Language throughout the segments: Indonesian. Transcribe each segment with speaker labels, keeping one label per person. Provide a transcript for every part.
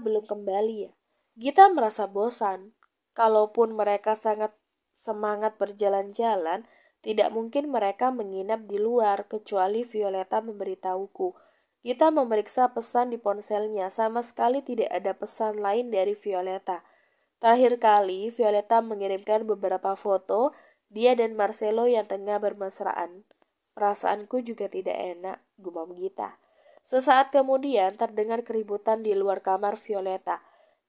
Speaker 1: belum kembali ya. Gita merasa bosan. Kalaupun mereka sangat semangat berjalan-jalan, tidak mungkin mereka menginap di luar kecuali Violeta memberitahuku. Kita memeriksa pesan di ponselnya, sama sekali tidak ada pesan lain dari Violeta. Terakhir kali, Violeta mengirimkan beberapa foto dia dan Marcelo yang tengah bermesraan. Perasaanku juga tidak enak, gumam Gita. Sesaat kemudian terdengar keributan di luar kamar Violeta.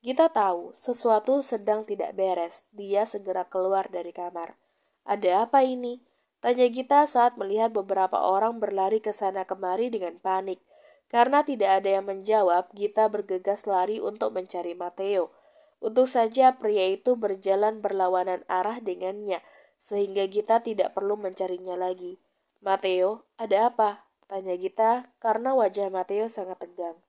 Speaker 1: Gita tahu sesuatu sedang tidak beres. Dia segera keluar dari kamar. Ada apa ini? Tanya Gita saat melihat beberapa orang berlari ke sana kemari dengan panik. Karena tidak ada yang menjawab, Gita bergegas lari untuk mencari Mateo. Untuk saja pria itu berjalan berlawanan arah dengannya, sehingga Gita tidak perlu mencarinya lagi. Mateo, ada apa? Tanya Gita karena wajah Mateo sangat tegang.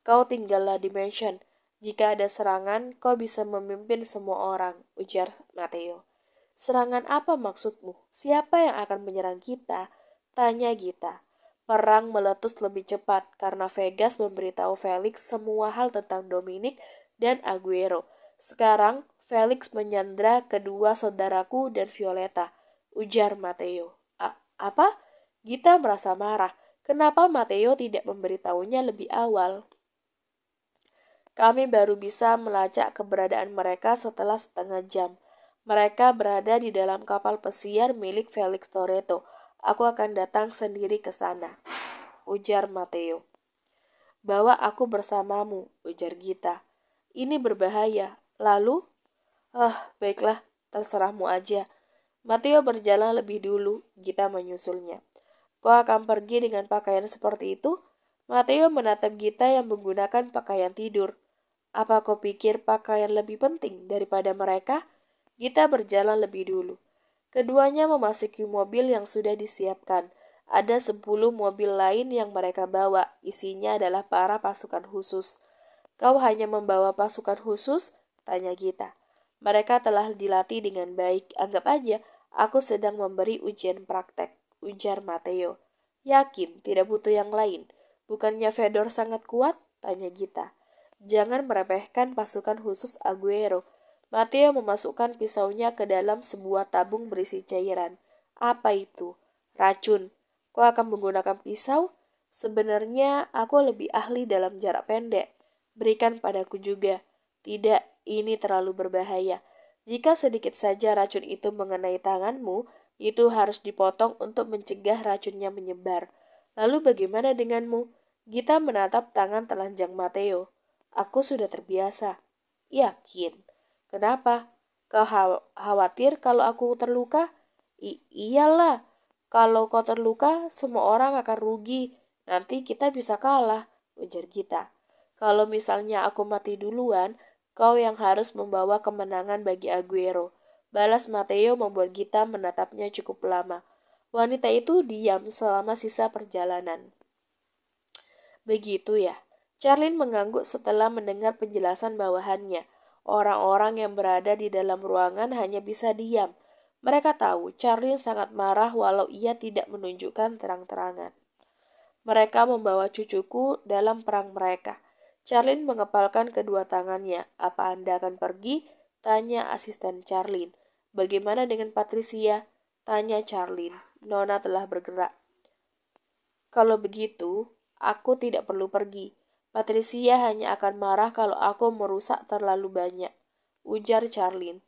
Speaker 1: Kau tinggallah di mansion. Jika ada serangan, kau bisa memimpin semua orang, ujar Mateo. Serangan apa maksudmu? Siapa yang akan menyerang kita? Tanya Gita. Perang meletus lebih cepat karena Vegas memberitahu Felix semua hal tentang Dominic dan Aguero. Sekarang, Felix menyandra kedua saudaraku dan Violeta, ujar Mateo. A apa? Gita merasa marah. Kenapa Mateo tidak memberitahunya lebih awal? Kami baru bisa melacak keberadaan mereka setelah setengah jam. Mereka berada di dalam kapal pesiar milik Felix Toretto. Aku akan datang sendiri ke sana, ujar Mateo. Bawa aku bersamamu, ujar Gita. Ini berbahaya. Lalu, ah, baiklah, terserahmu aja. Mateo berjalan lebih dulu, Gita menyusulnya. Kau akan pergi dengan pakaian seperti itu? Mateo menatap Gita yang menggunakan pakaian tidur. Apa kau pikir pakaian lebih penting daripada mereka? Gita berjalan lebih dulu. Keduanya memasuki mobil yang sudah disiapkan. Ada sepuluh mobil lain yang mereka bawa. Isinya adalah para pasukan khusus. Kau hanya membawa pasukan khusus? Tanya Gita. Mereka telah dilatih dengan baik. Anggap aja aku sedang memberi ujian praktek ujar Mateo. Yakin tidak butuh yang lain. Bukannya Fedor sangat kuat? Tanya Gita. Jangan meremehkan pasukan khusus Aguero. Mateo memasukkan pisaunya ke dalam sebuah tabung berisi cairan. Apa itu? Racun. Kau akan menggunakan pisau? Sebenarnya aku lebih ahli dalam jarak pendek. Berikan padaku juga. Tidak, ini terlalu berbahaya. Jika sedikit saja racun itu mengenai tanganmu, itu harus dipotong untuk mencegah racunnya menyebar. Lalu bagaimana denganmu? Gita menatap tangan telanjang Mateo. Aku sudah terbiasa. Yakin. Kenapa? Kau khawatir kalau aku terluka? I iyalah. Kalau kau terluka, semua orang akan rugi. Nanti kita bisa kalah, ujar Gita. Kalau misalnya aku mati duluan, kau yang harus membawa kemenangan bagi Aguero. Balas Mateo membuat Gita menatapnya cukup lama. Wanita itu diam selama sisa perjalanan. Begitu ya. Charlin mengangguk setelah mendengar penjelasan bawahannya. Orang-orang yang berada di dalam ruangan hanya bisa diam. Mereka tahu Charlin sangat marah walau ia tidak menunjukkan terang-terangan. Mereka membawa cucuku dalam perang mereka. Charlin mengepalkan kedua tangannya. Apa Anda akan pergi? Tanya asisten Charlin. Bagaimana dengan Patricia? Tanya Charlene. Nona telah bergerak. Kalau begitu, aku tidak perlu pergi. Patricia hanya akan marah kalau aku merusak terlalu banyak. Ujar Charlene.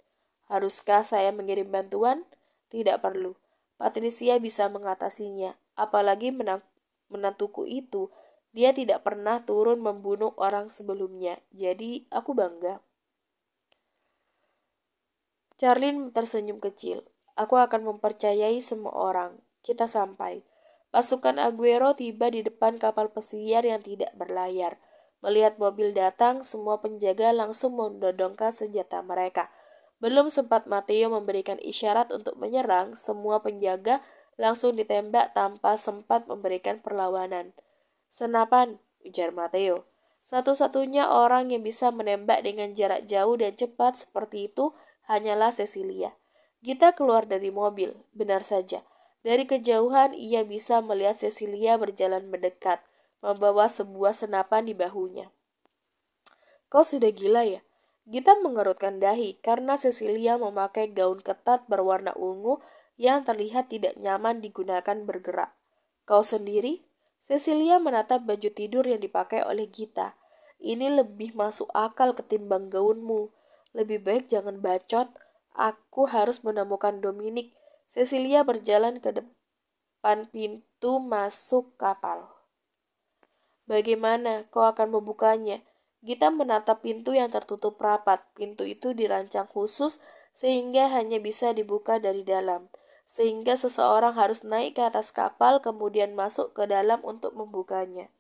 Speaker 1: Haruskah saya mengirim bantuan? Tidak perlu. Patricia bisa mengatasinya. Apalagi menantuku itu. Dia tidak pernah turun membunuh orang sebelumnya. Jadi aku bangga. Charlin tersenyum kecil. Aku akan mempercayai semua orang. Kita sampai. Pasukan Aguero tiba di depan kapal pesiar yang tidak berlayar. Melihat mobil datang, semua penjaga langsung mendodongkan senjata mereka. Belum sempat Mateo memberikan isyarat untuk menyerang, semua penjaga langsung ditembak tanpa sempat memberikan perlawanan. Senapan, ujar Mateo. Satu-satunya orang yang bisa menembak dengan jarak jauh dan cepat seperti itu hanyalah Cecilia. Gita keluar dari mobil, benar saja. Dari kejauhan ia bisa melihat Cecilia berjalan mendekat, membawa sebuah senapan di bahunya. Kau sudah gila ya? Gita mengerutkan dahi karena Cecilia memakai gaun ketat berwarna ungu yang terlihat tidak nyaman digunakan bergerak. Kau sendiri? Cecilia menatap baju tidur yang dipakai oleh Gita. Ini lebih masuk akal ketimbang gaunmu. Lebih baik jangan bacot. Aku harus menemukan Dominic. Cecilia berjalan ke depan pintu masuk kapal. Bagaimana kau akan membukanya? Gita menatap pintu yang tertutup rapat. Pintu itu dirancang khusus sehingga hanya bisa dibuka dari dalam sehingga seseorang harus naik ke atas kapal kemudian masuk ke dalam untuk membukanya.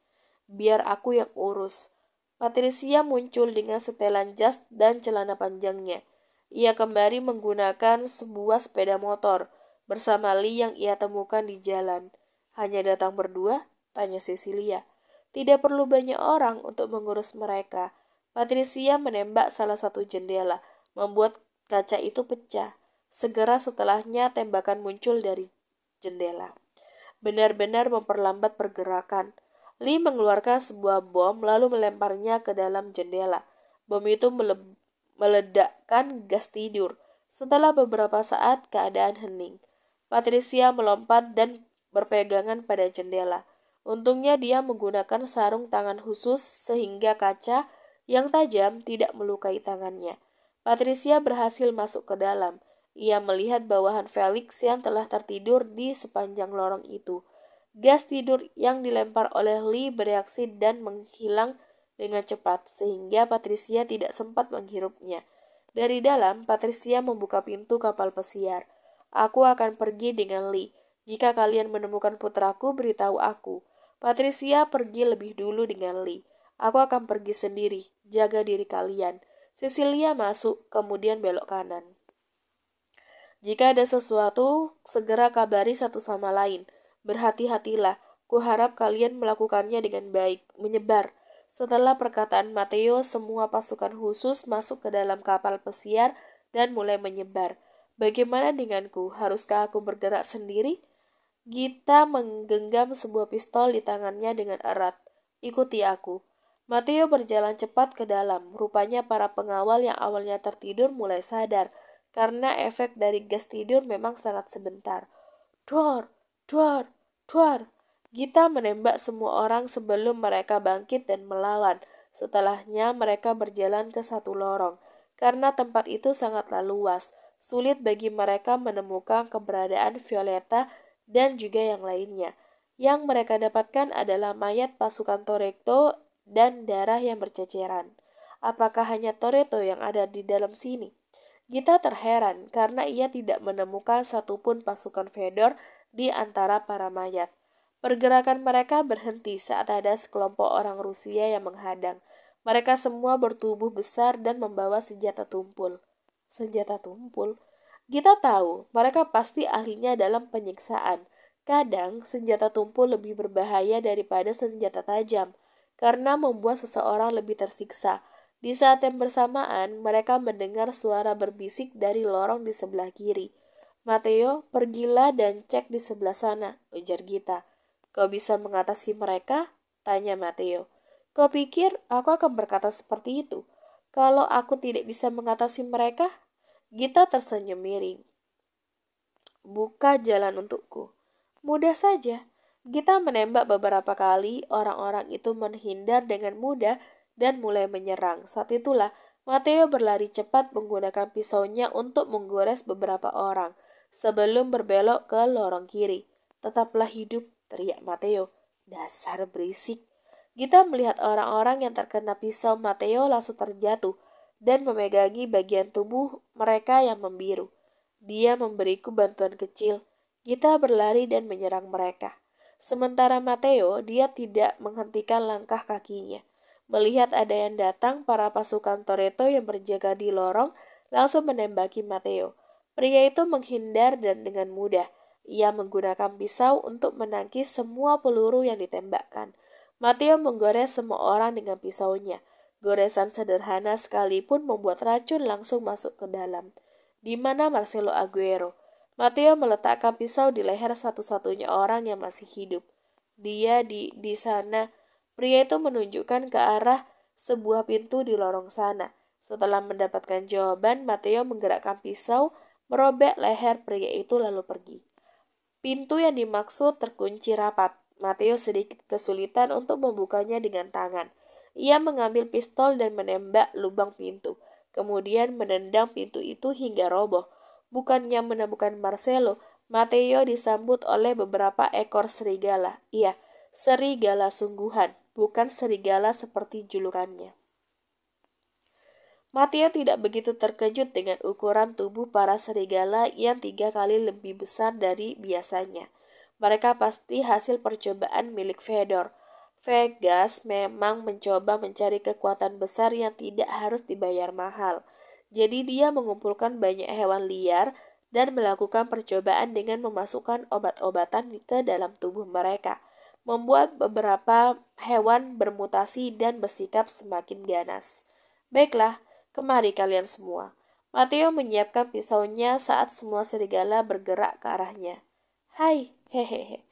Speaker 1: Biar aku yang urus. Patricia muncul dengan setelan jas dan celana panjangnya. Ia kembali menggunakan sebuah sepeda motor bersama Lee yang ia temukan di jalan. Hanya datang berdua? Tanya Cecilia. Tidak perlu banyak orang untuk mengurus mereka. Patricia menembak salah satu jendela, membuat kaca itu pecah. Segera setelahnya tembakan muncul dari jendela. Benar-benar memperlambat pergerakan. Lee mengeluarkan sebuah bom lalu melemparnya ke dalam jendela. Bom itu meledakkan gas tidur. Setelah beberapa saat keadaan hening. Patricia melompat dan berpegangan pada jendela. Untungnya dia menggunakan sarung tangan khusus sehingga kaca yang tajam tidak melukai tangannya. Patricia berhasil masuk ke dalam. Ia melihat bawahan Felix yang telah tertidur di sepanjang lorong itu. Gas tidur yang dilempar oleh Lee bereaksi dan menghilang dengan cepat, sehingga Patricia tidak sempat menghirupnya. Dari dalam, Patricia membuka pintu kapal pesiar. Aku akan pergi dengan Lee. Jika kalian menemukan putraku, beritahu aku. Patricia pergi lebih dulu dengan Lee. Aku akan pergi sendiri. Jaga diri kalian. Cecilia masuk, kemudian belok kanan. Jika ada sesuatu, segera kabari satu sama lain. Berhati-hatilah, kuharap kalian melakukannya dengan baik, menyebar. Setelah perkataan Mateo, semua pasukan khusus masuk ke dalam kapal pesiar dan mulai menyebar. Bagaimana denganku? Haruskah aku bergerak sendiri? Gita menggenggam sebuah pistol di tangannya dengan erat. Ikuti aku. Mateo berjalan cepat ke dalam. Rupanya para pengawal yang awalnya tertidur mulai sadar karena efek dari gas tidur memang sangat sebentar. Dor, dor, Duar! Gita menembak semua orang sebelum mereka bangkit dan melawan. Setelahnya mereka berjalan ke satu lorong. Karena tempat itu sangatlah luas, sulit bagi mereka menemukan keberadaan Violeta dan juga yang lainnya. Yang mereka dapatkan adalah mayat pasukan Toretto dan darah yang berceceran. Apakah hanya Toretto yang ada di dalam sini? Gita terheran karena ia tidak menemukan satupun pasukan Fedor di antara para mayat. Pergerakan mereka berhenti saat ada sekelompok orang Rusia yang menghadang. Mereka semua bertubuh besar dan membawa senjata tumpul. Senjata tumpul? Kita tahu, mereka pasti ahlinya dalam penyiksaan. Kadang, senjata tumpul lebih berbahaya daripada senjata tajam, karena membuat seseorang lebih tersiksa. Di saat yang bersamaan, mereka mendengar suara berbisik dari lorong di sebelah kiri. Mateo, pergilah dan cek di sebelah sana, ujar Gita. Kau bisa mengatasi mereka? Tanya Mateo. Kau pikir aku akan berkata seperti itu? Kalau aku tidak bisa mengatasi mereka? Gita tersenyum miring. Buka jalan untukku. Mudah saja. Gita menembak beberapa kali, orang-orang itu menghindar dengan mudah dan mulai menyerang. Saat itulah Mateo berlari cepat menggunakan pisaunya untuk menggores beberapa orang sebelum berbelok ke lorong kiri. Tetaplah hidup, teriak Mateo. Dasar berisik. Gita melihat orang-orang yang terkena pisau Mateo langsung terjatuh dan memegangi bagian tubuh mereka yang membiru. Dia memberiku bantuan kecil. Gita berlari dan menyerang mereka. Sementara Mateo, dia tidak menghentikan langkah kakinya. Melihat ada yang datang, para pasukan Toreto yang berjaga di lorong langsung menembaki Mateo. Pria itu menghindar dan dengan mudah. Ia menggunakan pisau untuk menangkis semua peluru yang ditembakkan. Matteo menggores semua orang dengan pisaunya. Goresan sederhana sekalipun membuat racun langsung masuk ke dalam. Di mana Marcelo Aguero? Matteo meletakkan pisau di leher satu-satunya orang yang masih hidup. Dia di di sana. Pria itu menunjukkan ke arah sebuah pintu di lorong sana. Setelah mendapatkan jawaban, Matteo menggerakkan pisau merobek leher pria itu lalu pergi. Pintu yang dimaksud terkunci rapat. Mateo sedikit kesulitan untuk membukanya dengan tangan. Ia mengambil pistol dan menembak lubang pintu, kemudian menendang pintu itu hingga roboh. Bukannya menemukan Marcelo, Mateo disambut oleh beberapa ekor serigala. Iya, serigala sungguhan, bukan serigala seperti julukannya. Matia tidak begitu terkejut dengan ukuran tubuh para serigala yang tiga kali lebih besar dari biasanya. Mereka pasti hasil percobaan milik Fedor. Vegas memang mencoba mencari kekuatan besar yang tidak harus dibayar mahal. Jadi dia mengumpulkan banyak hewan liar dan melakukan percobaan dengan memasukkan obat-obatan ke dalam tubuh mereka, membuat beberapa hewan bermutasi dan bersikap semakin ganas. Baiklah, Kemari kalian semua. Matteo menyiapkan pisaunya saat semua serigala bergerak ke arahnya. Hai, hehehe.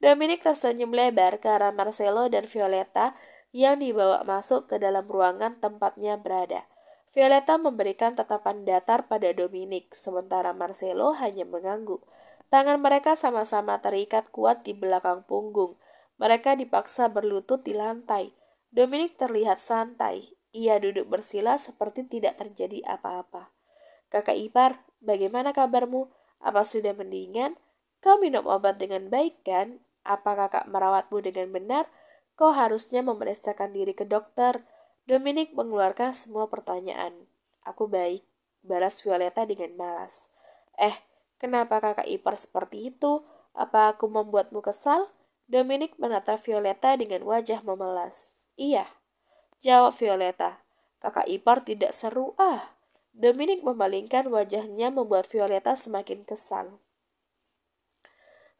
Speaker 1: Dominic tersenyum lebar ke arah Marcelo dan Violeta yang dibawa masuk ke dalam ruangan tempatnya berada. Violeta memberikan tatapan datar pada Dominic, sementara Marcelo hanya mengangguk. Tangan mereka sama-sama terikat kuat di belakang punggung. Mereka dipaksa berlutut di lantai. Dominic terlihat santai, ia duduk bersila seperti tidak terjadi apa-apa. Kakak ipar, bagaimana kabarmu? Apa sudah mendingan? Kau minum obat dengan baik kan? Apa kakak merawatmu dengan benar? Kau harusnya memeriksakan diri ke dokter. Dominic mengeluarkan semua pertanyaan. Aku baik, balas Violeta dengan malas. Eh, kenapa kakak ipar seperti itu? Apa aku membuatmu kesal? Dominic menatap Violeta dengan wajah memelas. Iya, Jawab Violeta. Kakak ipar tidak seru ah. Dominic memalingkan wajahnya membuat Violeta semakin kesal.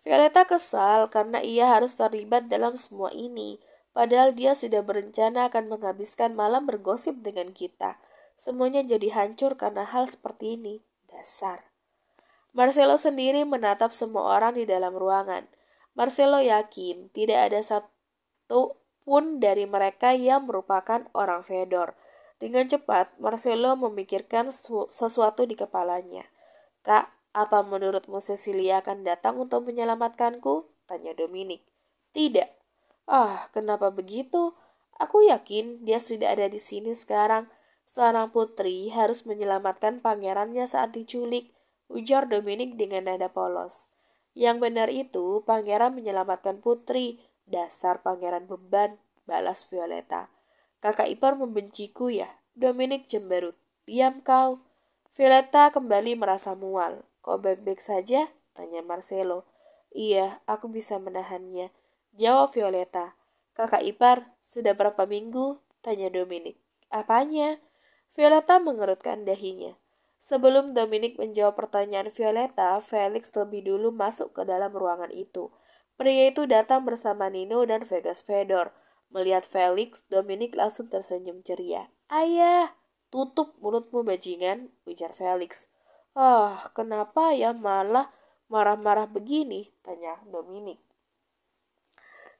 Speaker 1: Violeta kesal karena ia harus terlibat dalam semua ini. Padahal dia sudah berencana akan menghabiskan malam bergosip dengan kita. Semuanya jadi hancur karena hal seperti ini. Dasar. Marcelo sendiri menatap semua orang di dalam ruangan. Marcelo yakin tidak ada satu pun dari mereka yang merupakan orang Fedor. Dengan cepat, Marcelo memikirkan sesuatu di kepalanya. Kak, apa menurutmu Cecilia akan datang untuk menyelamatkanku? Tanya Dominic. Tidak. Ah, kenapa begitu? Aku yakin dia sudah ada di sini sekarang. Seorang putri harus menyelamatkan pangerannya saat diculik, ujar Dominic dengan nada polos. Yang benar itu, pangeran menyelamatkan putri, Dasar pangeran beban, balas Violeta. Kakak ipar membenciku ya, Dominic cemberut. Diam kau. Violeta kembali merasa mual. Kau baik-baik saja? Tanya Marcelo. Iya, aku bisa menahannya. Jawab Violeta. Kakak ipar, sudah berapa minggu? Tanya Dominic. Apanya? Violeta mengerutkan dahinya. Sebelum Dominic menjawab pertanyaan Violeta, Felix lebih dulu masuk ke dalam ruangan itu. Pria itu datang bersama Nino dan Vegas Fedor. Melihat Felix, Dominic langsung tersenyum ceria. Ayah, tutup mulutmu bajingan, ujar Felix. Ah, oh, kenapa ya malah marah-marah begini? Tanya Dominic.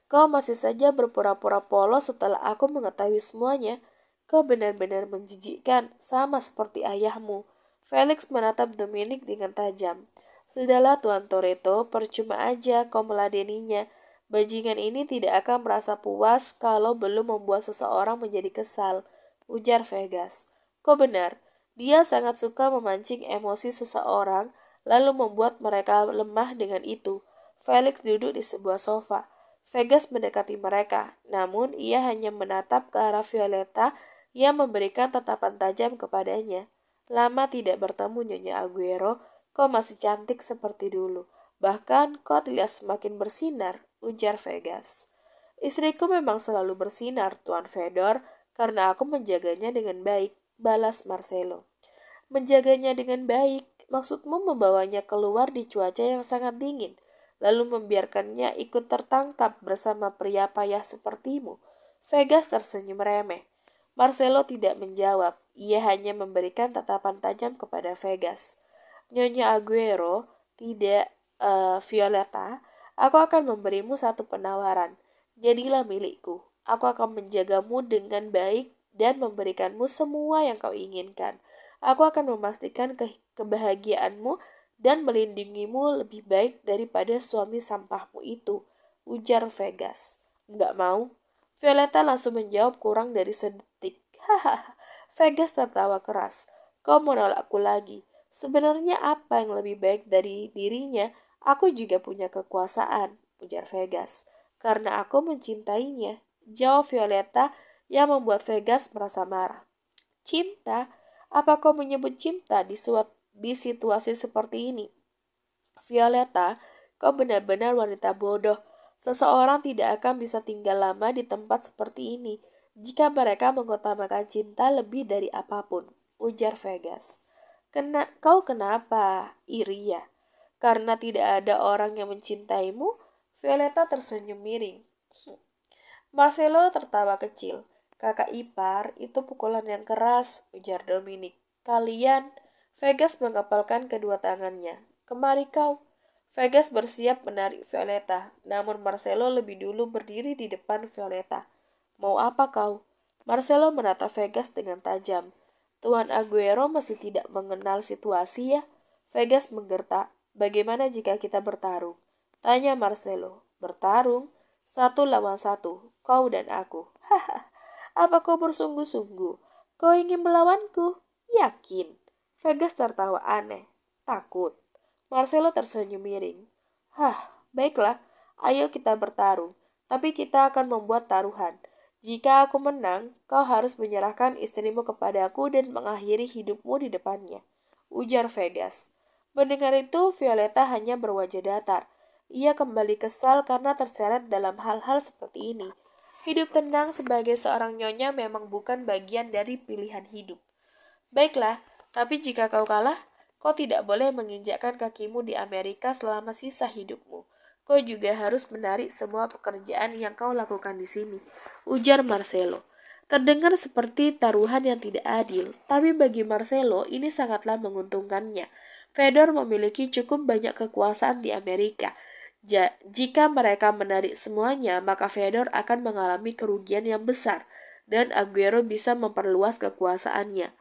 Speaker 1: Kau masih saja berpura-pura polos setelah aku mengetahui semuanya. Kau benar-benar menjijikkan, sama seperti ayahmu. Felix menatap Dominic dengan tajam. Sudahlah Tuan Toreto, percuma aja kau meladeninya. Bajingan ini tidak akan merasa puas kalau belum membuat seseorang menjadi kesal, ujar Vegas. Kau benar, dia sangat suka memancing emosi seseorang, lalu membuat mereka lemah dengan itu. Felix duduk di sebuah sofa. Vegas mendekati mereka, namun ia hanya menatap ke arah Violeta yang memberikan tatapan tajam kepadanya. Lama tidak bertemu Nyonya Aguero, Kau masih cantik seperti dulu. Bahkan kau terlihat semakin bersinar, ujar Vegas. Istriku memang selalu bersinar, Tuan Fedor, karena aku menjaganya dengan baik, balas Marcelo. Menjaganya dengan baik, maksudmu membawanya keluar di cuaca yang sangat dingin, lalu membiarkannya ikut tertangkap bersama pria payah sepertimu. Vegas tersenyum remeh. Marcelo tidak menjawab, ia hanya memberikan tatapan tajam kepada Vegas. Nyonya Aguero, tidak uh, Violeta, aku akan memberimu satu penawaran. Jadilah milikku. Aku akan menjagamu dengan baik dan memberikanmu semua yang kau inginkan. Aku akan memastikan ke kebahagiaanmu dan melindungimu lebih baik daripada suami sampahmu itu, ujar Vegas. Nggak mau. Violeta langsung menjawab kurang dari sedetik. Hahaha. Vegas tertawa keras. Kau menolakku lagi. Sebenarnya apa yang lebih baik dari dirinya, aku juga punya kekuasaan, ujar Vegas. Karena aku mencintainya, jawab Violeta yang membuat Vegas merasa marah. Cinta? Apa kau menyebut cinta di, suat, di situasi seperti ini? Violeta, kau benar-benar wanita bodoh. Seseorang tidak akan bisa tinggal lama di tempat seperti ini jika mereka mengutamakan cinta lebih dari apapun, ujar Vegas. Kena, kau kenapa? Iri ya? Karena tidak ada orang yang mencintaimu? Violeta tersenyum miring. Marcelo tertawa kecil. Kakak ipar itu pukulan yang keras, ujar Dominic. Kalian, Vegas mengepalkan kedua tangannya. Kemari kau. Vegas bersiap menarik Violeta, namun Marcelo lebih dulu berdiri di depan Violeta. Mau apa kau? Marcelo menatap Vegas dengan tajam. Tuan Aguero masih tidak mengenal situasi ya? Vegas menggertak. Bagaimana jika kita bertarung? Tanya Marcelo. Bertarung? Satu lawan satu, kau dan aku. Haha, apa kau bersungguh-sungguh? Kau ingin melawanku? Yakin? Vegas tertawa aneh, takut. Marcelo tersenyum miring. Hah, baiklah, ayo kita bertarung. Tapi kita akan membuat taruhan. Jika aku menang, kau harus menyerahkan istrimu kepadaku dan mengakhiri hidupmu di depannya. Ujar Vegas. Mendengar itu, Violeta hanya berwajah datar. Ia kembali kesal karena terseret dalam hal-hal seperti ini. Hidup tenang sebagai seorang nyonya memang bukan bagian dari pilihan hidup. Baiklah, tapi jika kau kalah, kau tidak boleh menginjakkan kakimu di Amerika selama sisa hidupmu. Kau juga harus menarik semua pekerjaan yang kau lakukan di sini, ujar Marcelo. Terdengar seperti taruhan yang tidak adil, tapi bagi Marcelo ini sangatlah menguntungkannya. Fedor memiliki cukup banyak kekuasaan di Amerika. Ja, jika mereka menarik semuanya, maka Fedor akan mengalami kerugian yang besar, dan Aguero bisa memperluas kekuasaannya.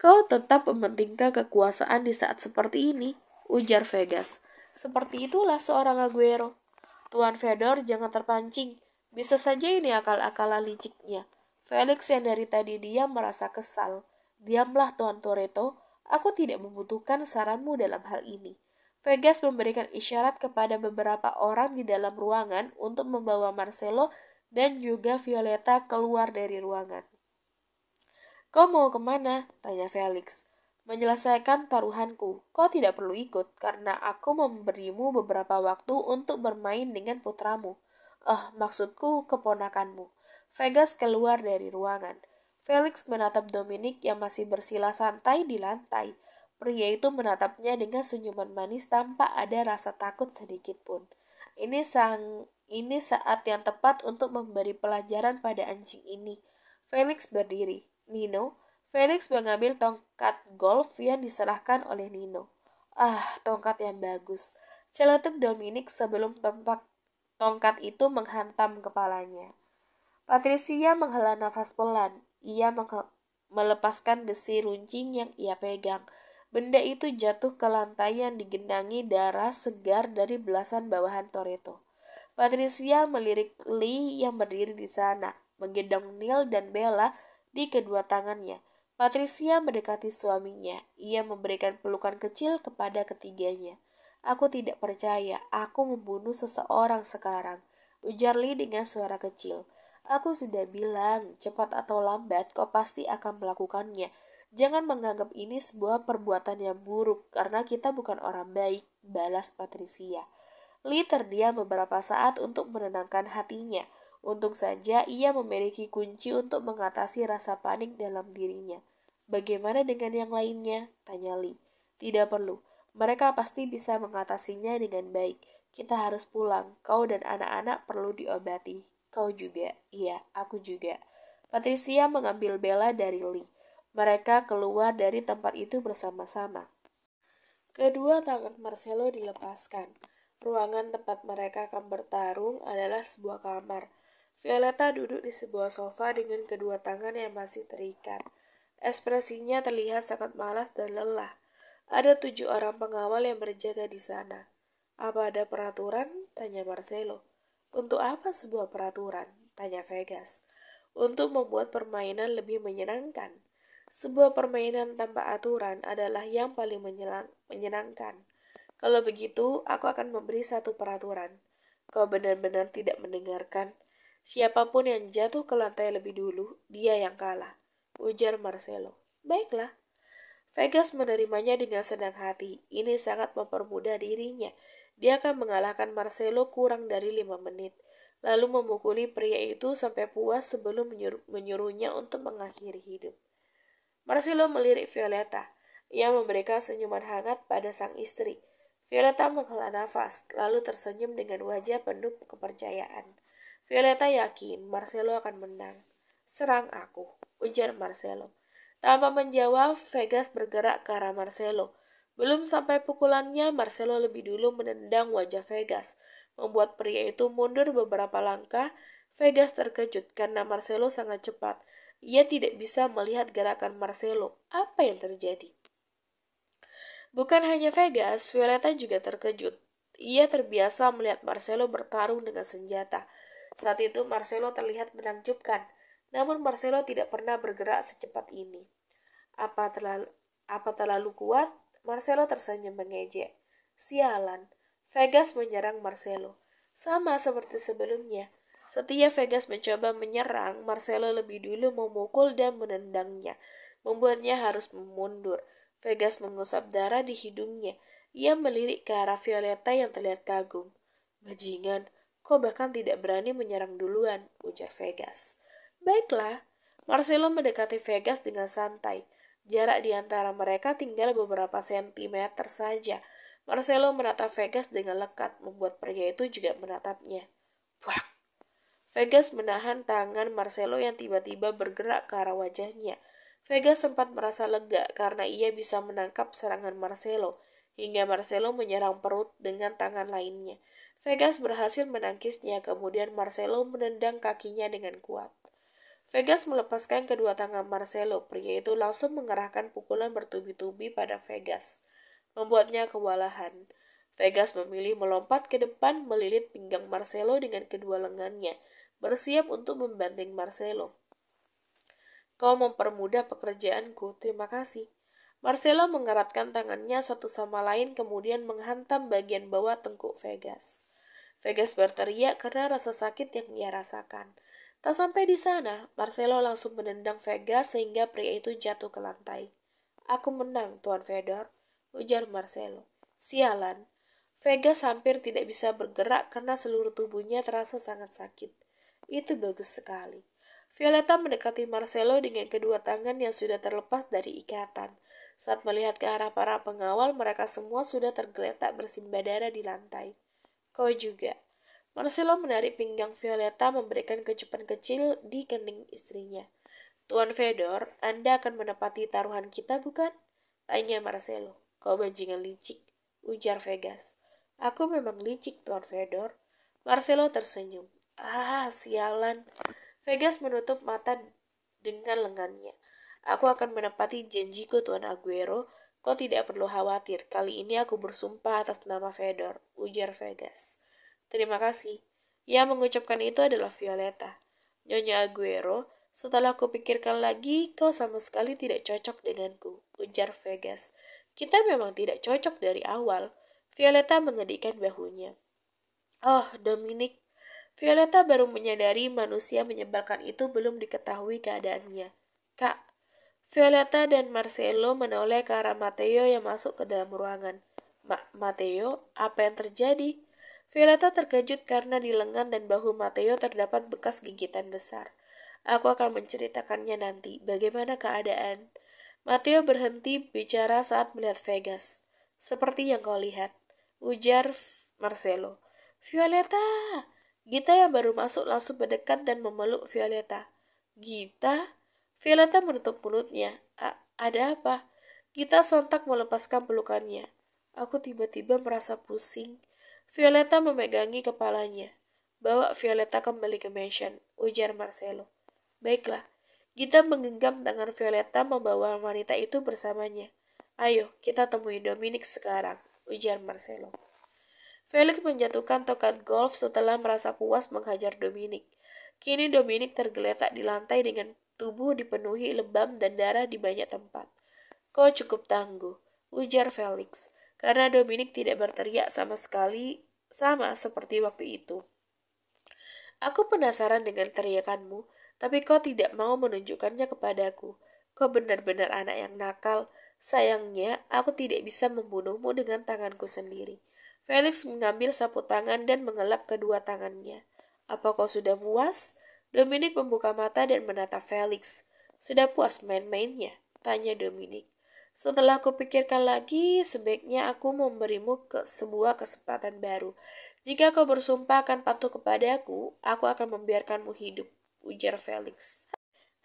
Speaker 1: Kau tetap mementingkan kekuasaan di saat seperti ini, ujar Vegas. Seperti itulah seorang Aguero. Tuan Fedor jangan terpancing. Bisa saja ini akal akala liciknya. Felix yang dari tadi dia merasa kesal. Diamlah Tuan Toreto, aku tidak membutuhkan saranmu dalam hal ini. Vegas memberikan isyarat kepada beberapa orang di dalam ruangan untuk membawa Marcelo dan juga Violeta keluar dari ruangan. Kau mau kemana? Tanya Felix menyelesaikan taruhanku. Kau tidak perlu ikut, karena aku memberimu beberapa waktu untuk bermain dengan putramu. Eh, uh, maksudku keponakanmu. Vegas keluar dari ruangan. Felix menatap Dominic yang masih bersila santai di lantai. Pria itu menatapnya dengan senyuman manis tanpa ada rasa takut sedikit pun. Ini sang ini saat yang tepat untuk memberi pelajaran pada anjing ini. Felix berdiri. Nino, Felix mengambil tongkat golf yang diserahkan oleh Nino. Ah, tongkat yang bagus. Celetuk Dominic sebelum tempat tongkat itu menghantam kepalanya. Patricia menghela nafas pelan. Ia melepaskan besi runcing yang ia pegang. Benda itu jatuh ke lantai yang digenangi darah segar dari belasan bawahan Toretto. Patricia melirik Lee yang berdiri di sana, menggendong Neil dan Bella di kedua tangannya. Patricia mendekati suaminya. Ia memberikan pelukan kecil kepada ketiganya. Aku tidak percaya, aku membunuh seseorang sekarang. Ujar Lee dengan suara kecil. Aku sudah bilang, cepat atau lambat kau pasti akan melakukannya. Jangan menganggap ini sebuah perbuatan yang buruk, karena kita bukan orang baik, balas Patricia. Lee terdiam beberapa saat untuk menenangkan hatinya. Untung saja ia memiliki kunci untuk mengatasi rasa panik dalam dirinya. Bagaimana dengan yang lainnya? Tanya Lee. Tidak perlu. Mereka pasti bisa mengatasinya dengan baik. Kita harus pulang. Kau dan anak-anak perlu diobati. Kau juga. Iya, aku juga. Patricia mengambil Bella dari Lee. Mereka keluar dari tempat itu bersama-sama. Kedua tangan Marcelo dilepaskan. Ruangan tempat mereka akan bertarung adalah sebuah kamar Violeta duduk di sebuah sofa dengan kedua tangan yang masih terikat. Ekspresinya terlihat sangat malas dan lelah. Ada tujuh orang pengawal yang berjaga di sana. Apa ada peraturan? Tanya Marcelo. Untuk apa sebuah peraturan? Tanya Vegas. Untuk membuat permainan lebih menyenangkan. Sebuah permainan tanpa aturan adalah yang paling menyenangkan. Kalau begitu, aku akan memberi satu peraturan. Kau benar-benar tidak mendengarkan. Siapapun yang jatuh ke lantai lebih dulu, dia yang kalah, ujar Marcelo. Baiklah. Vegas menerimanya dengan senang hati. Ini sangat mempermudah dirinya. Dia akan mengalahkan Marcelo kurang dari lima menit, lalu memukuli pria itu sampai puas sebelum menyuruh, menyuruhnya untuk mengakhiri hidup. Marcelo melirik Violeta. Ia memberikan senyuman hangat pada sang istri. Violeta menghela nafas, lalu tersenyum dengan wajah penuh kepercayaan. Violeta yakin Marcelo akan menang. Serang aku, ujar Marcelo. Tanpa menjawab, Vegas bergerak ke arah Marcelo. Belum sampai pukulannya, Marcelo lebih dulu menendang wajah Vegas, membuat pria itu mundur beberapa langkah. Vegas terkejut karena Marcelo sangat cepat. Ia tidak bisa melihat gerakan Marcelo. Apa yang terjadi? Bukan hanya Vegas, Violeta juga terkejut. Ia terbiasa melihat Marcelo bertarung dengan senjata. Saat itu Marcelo terlihat menakjubkan, namun Marcelo tidak pernah bergerak secepat ini. Apa terlalu, apa terlalu kuat? Marcelo tersenyum mengejek. Sialan, Vegas menyerang Marcelo. Sama seperti sebelumnya, setiap Vegas mencoba menyerang, Marcelo lebih dulu memukul dan menendangnya, membuatnya harus mundur. Vegas mengusap darah di hidungnya. Ia melirik ke arah Violeta yang terlihat kagum. Bajingan, Kau bahkan tidak berani menyerang duluan, ujar Vegas. Baiklah, Marcelo mendekati Vegas dengan santai. Jarak di antara mereka tinggal beberapa sentimeter saja. Marcelo menatap Vegas dengan lekat, membuat pria itu juga menatapnya. Wah! Vegas menahan tangan Marcelo yang tiba-tiba bergerak ke arah wajahnya. Vegas sempat merasa lega karena ia bisa menangkap serangan Marcelo, hingga Marcelo menyerang perut dengan tangan lainnya. Vegas berhasil menangkisnya, kemudian Marcelo menendang kakinya dengan kuat. Vegas melepaskan kedua tangan Marcelo, pria itu langsung mengerahkan pukulan bertubi-tubi pada Vegas, membuatnya kewalahan. Vegas memilih melompat ke depan melilit pinggang Marcelo dengan kedua lengannya, bersiap untuk membanting Marcelo. Kau mempermudah pekerjaanku, terima kasih. Marcelo mengeratkan tangannya satu sama lain kemudian menghantam bagian bawah tengkuk Vegas. Vegas berteriak karena rasa sakit yang ia rasakan. Tak sampai di sana, Marcelo langsung menendang Vega sehingga pria itu jatuh ke lantai. Aku menang, Tuan Fedor, ujar Marcelo. Sialan, Vega hampir tidak bisa bergerak karena seluruh tubuhnya terasa sangat sakit. Itu bagus sekali. Violeta mendekati Marcelo dengan kedua tangan yang sudah terlepas dari ikatan. Saat melihat ke arah para pengawal, mereka semua sudah tergeletak bersimbah di lantai. Kau juga. Marcelo menarik pinggang Violeta memberikan kecupan kecil di kening istrinya. Tuan Fedor, Anda akan menepati taruhan kita bukan? Tanya Marcelo. Kau bajingan licik, ujar Vegas. Aku memang licik, Tuan Fedor. Marcelo tersenyum. Ah, sialan. Vegas menutup mata dengan lengannya. Aku akan menepati janjiku, Tuan Aguero, Kau tidak perlu khawatir, kali ini aku bersumpah atas nama Fedor, ujar Vegas. Terima kasih. Yang mengucapkan itu adalah Violeta. Nyonya Aguero, setelah aku pikirkan lagi, kau sama sekali tidak cocok denganku, ujar Vegas. Kita memang tidak cocok dari awal. Violeta mengedikan bahunya. Oh, Dominic. Violeta baru menyadari manusia menyebalkan itu belum diketahui keadaannya. Kak, Violeta dan Marcelo menoleh ke arah Matteo yang masuk ke dalam ruangan. Ma Matteo, apa yang terjadi? Violeta terkejut karena di lengan dan bahu Matteo terdapat bekas gigitan besar. Aku akan menceritakannya nanti, bagaimana keadaan. Matteo berhenti bicara saat melihat Vegas. Seperti yang kau lihat, ujar Marcelo. Violeta! Gita yang baru masuk langsung berdekat dan memeluk Violeta. Gita? Violeta menutup mulutnya. ada apa? Gita sontak melepaskan pelukannya. Aku tiba-tiba merasa pusing. Violeta memegangi kepalanya. Bawa Violeta kembali ke mansion, ujar Marcelo. Baiklah. Gita menggenggam tangan Violeta membawa wanita itu bersamanya. Ayo, kita temui Dominic sekarang, ujar Marcelo. Felix menjatuhkan tokat golf setelah merasa puas menghajar Dominic. Kini Dominic tergeletak di lantai dengan Tubuh dipenuhi lebam dan darah di banyak tempat. Kau cukup tangguh, ujar Felix, karena Dominic tidak berteriak sama sekali, sama seperti waktu itu. Aku penasaran dengan teriakanmu, tapi kau tidak mau menunjukkannya kepadaku. Kau benar-benar anak yang nakal. Sayangnya, aku tidak bisa membunuhmu dengan tanganku sendiri. Felix mengambil sapu tangan dan mengelap kedua tangannya. Apa kau sudah puas? Dominic membuka mata dan menatap Felix. Sudah puas main-mainnya? Tanya Dominic. Setelah kupikirkan lagi, sebaiknya aku memberimu ke sebuah kesempatan baru. Jika kau bersumpah akan patuh kepadaku, aku akan membiarkanmu hidup, ujar Felix.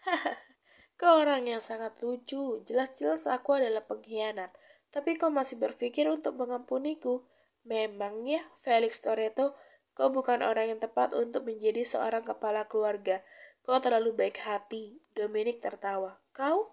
Speaker 1: Hahaha, kau orang yang sangat lucu. Jelas-jelas aku adalah pengkhianat. Tapi kau masih berpikir untuk mengampuniku. Memangnya, Felix Toretto Kau bukan orang yang tepat untuk menjadi seorang kepala keluarga. Kau terlalu baik hati. Dominic tertawa. Kau?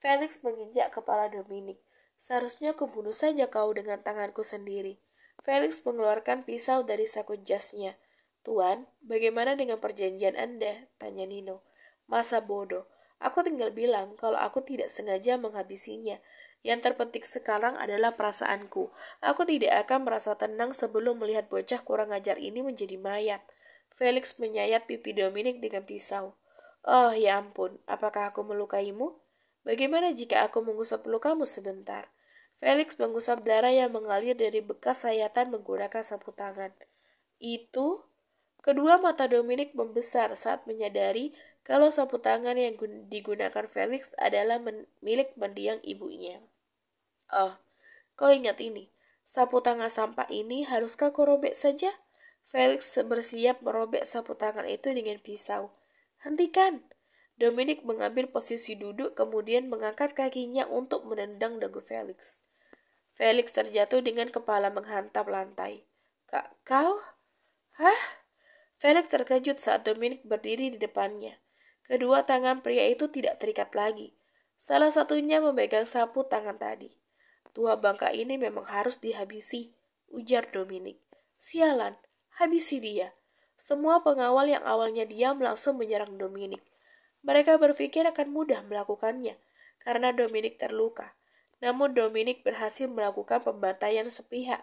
Speaker 1: Felix menginjak kepala Dominic. Seharusnya aku bunuh saja kau dengan tanganku sendiri. Felix mengeluarkan pisau dari saku jasnya. Tuan, bagaimana dengan perjanjian Anda? Tanya Nino. Masa bodoh. Aku tinggal bilang kalau aku tidak sengaja menghabisinya. Yang terpenting sekarang adalah perasaanku. Aku tidak akan merasa tenang sebelum melihat bocah kurang ajar ini menjadi mayat. Felix menyayat pipi Dominic dengan pisau. Oh ya ampun, apakah aku melukaimu? Bagaimana jika aku mengusap lukamu sebentar? Felix mengusap darah yang mengalir dari bekas sayatan menggunakan sapu tangan. Itu? Kedua mata Dominic membesar saat menyadari kalau sapu tangan yang digunakan Felix adalah men milik mendiang ibunya. Oh, kau ingat ini. Sapu tangan sampah ini haruskah kau robek saja? Felix bersiap merobek sapu tangan itu dengan pisau. Hentikan! Dominic mengambil posisi duduk kemudian mengangkat kakinya untuk menendang dagu Felix. Felix terjatuh dengan kepala menghantam lantai. Kak, kau? Hah? Felix terkejut saat Dominic berdiri di depannya. Kedua tangan pria itu tidak terikat lagi. Salah satunya memegang sapu tangan tadi. Tua bangka ini memang harus dihabisi, ujar Dominic. Sialan, habisi dia. Semua pengawal yang awalnya diam langsung menyerang Dominic. Mereka berpikir akan mudah melakukannya, karena Dominic terluka. Namun Dominic berhasil melakukan pembantaian sepihak.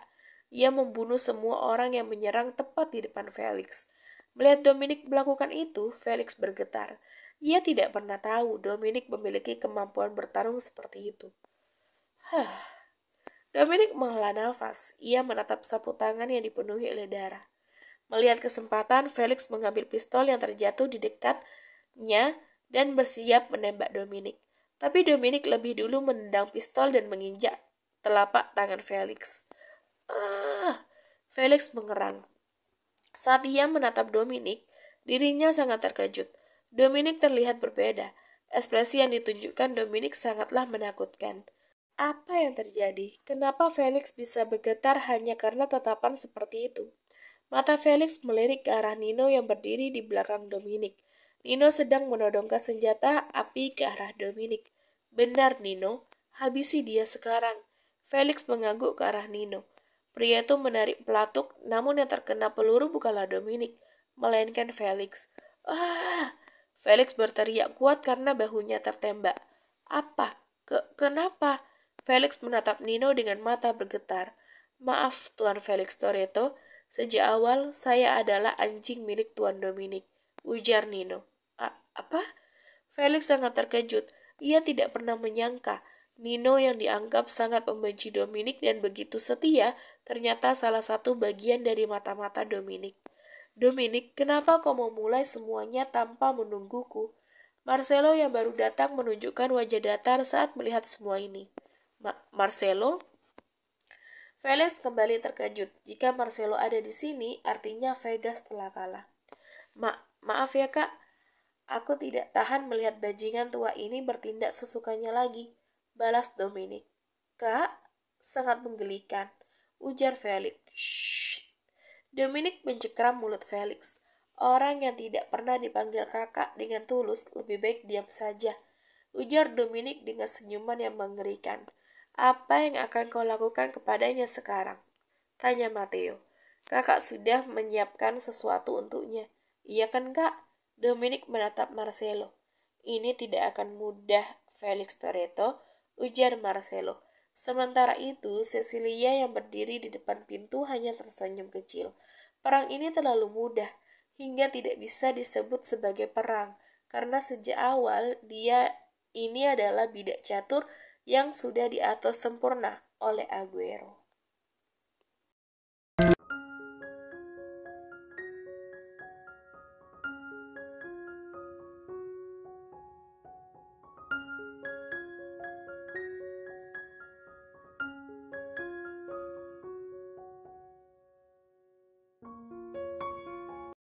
Speaker 1: Ia membunuh semua orang yang menyerang tepat di depan Felix. Melihat Dominic melakukan itu, Felix bergetar. Ia tidak pernah tahu Dominic memiliki kemampuan bertarung seperti itu. Hah, Dominic menghela nafas. Ia menatap sapu tangan yang dipenuhi oleh darah. Melihat kesempatan, Felix mengambil pistol yang terjatuh di dekatnya dan bersiap menembak Dominic. Tapi Dominic lebih dulu menendang pistol dan menginjak telapak tangan Felix. Ah, Felix mengerang. Saat ia menatap Dominic, dirinya sangat terkejut. Dominic terlihat berbeda. Ekspresi yang ditunjukkan Dominic sangatlah menakutkan. Apa yang terjadi? Kenapa Felix bisa bergetar hanya karena tatapan seperti itu? Mata Felix melirik ke arah Nino yang berdiri di belakang Dominic. Nino sedang menodongkan senjata api ke arah Dominic. Benar, Nino. Habisi dia sekarang. Felix mengangguk ke arah Nino. Pria itu menarik pelatuk, namun yang terkena peluru bukanlah Dominic, melainkan Felix. Ah! Felix berteriak kuat karena bahunya tertembak. Apa? Ke kenapa? Felix menatap Nino dengan mata bergetar. Maaf, Tuan Felix Toretto, sejak awal saya adalah anjing milik Tuan Dominic, ujar Nino. apa? Felix sangat terkejut. Ia tidak pernah menyangka Nino yang dianggap sangat membenci Dominic dan begitu setia ternyata salah satu bagian dari mata-mata Dominic. Dominic, kenapa kau memulai semuanya tanpa menungguku? Marcelo yang baru datang menunjukkan wajah datar saat melihat semua ini. Marcelo. Veles kembali terkejut. Jika Marcelo ada di sini, artinya Vegas telah kalah. Ma maaf ya kak, aku tidak tahan melihat bajingan tua ini bertindak sesukanya lagi. Balas Dominic. Kak, sangat menggelikan. Ujar Felix. Shh. Dominic mencekram mulut Felix. Orang yang tidak pernah dipanggil kakak dengan tulus lebih baik diam saja. Ujar Dominic dengan senyuman yang mengerikan. Apa yang akan kau lakukan kepadanya sekarang? Tanya Mateo. Kakak sudah menyiapkan sesuatu untuknya. Iya kan kak? Dominic menatap Marcelo. Ini tidak akan mudah, Felix Toretto, ujar Marcelo. Sementara itu, Cecilia yang berdiri di depan pintu hanya tersenyum kecil. Perang ini terlalu mudah, hingga tidak bisa disebut sebagai perang, karena sejak awal dia ini adalah bidak catur yang sudah diatur sempurna oleh Aguero.